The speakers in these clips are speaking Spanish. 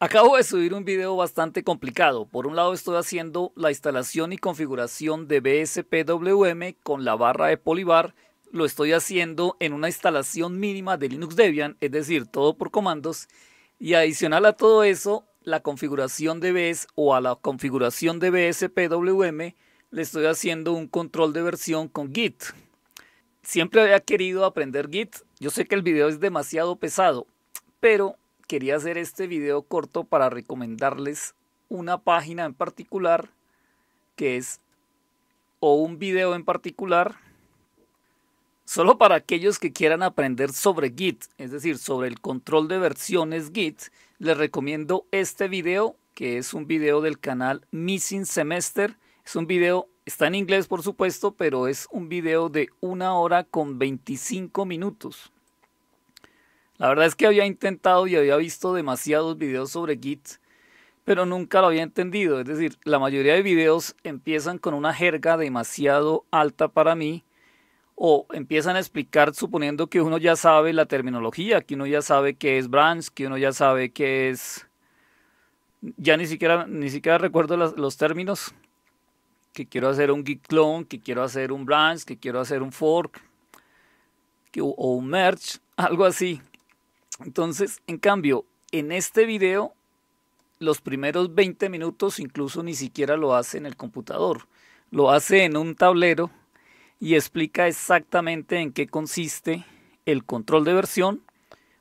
Acabo de subir un video bastante complicado. Por un lado estoy haciendo la instalación y configuración de BSPWM con la barra de Polybar. Lo estoy haciendo en una instalación mínima de Linux Debian, es decir, todo por comandos. Y adicional a todo eso, la configuración de BS o a la configuración de BSPWM le estoy haciendo un control de versión con Git. Siempre había querido aprender Git. Yo sé que el video es demasiado pesado, pero quería hacer este video corto para recomendarles una página en particular que es o un video en particular solo para aquellos que quieran aprender sobre Git, es decir, sobre el control de versiones Git, les recomiendo este video que es un video del canal Missing Semester. Es un video, está en inglés por supuesto, pero es un video de una hora con 25 minutos. La verdad es que había intentado y había visto demasiados videos sobre Git, pero nunca lo había entendido. Es decir, la mayoría de videos empiezan con una jerga demasiado alta para mí o empiezan a explicar suponiendo que uno ya sabe la terminología, que uno ya sabe qué es branch, que uno ya sabe qué es... Ya ni siquiera, ni siquiera recuerdo los términos, que quiero hacer un git clone, que quiero hacer un branch, que quiero hacer un fork que, o un merge, algo así. Entonces, en cambio, en este video, los primeros 20 minutos incluso ni siquiera lo hace en el computador. Lo hace en un tablero y explica exactamente en qué consiste el control de versión.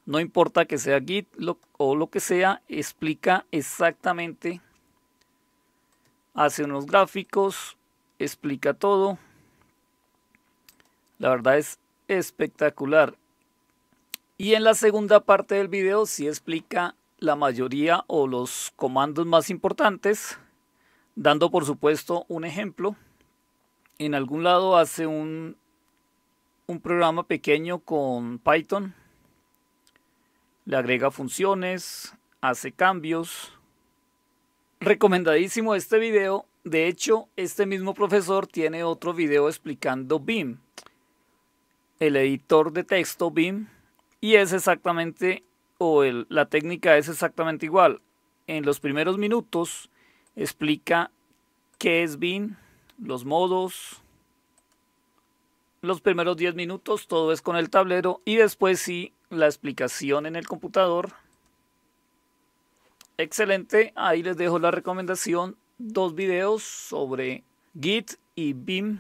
No importa que sea Git o lo que sea, explica exactamente. Hace unos gráficos, explica todo. La verdad es espectacular. Y en la segunda parte del video sí explica la mayoría o los comandos más importantes, dando por supuesto un ejemplo. En algún lado hace un, un programa pequeño con Python, le agrega funciones, hace cambios. Recomendadísimo este video. De hecho, este mismo profesor tiene otro video explicando BIM, el editor de texto BIM y es exactamente, o la técnica es exactamente igual. En los primeros minutos explica qué es BIM los modos. Los primeros 10 minutos todo es con el tablero y después sí la explicación en el computador. Excelente, ahí les dejo la recomendación, dos videos sobre Git y BIM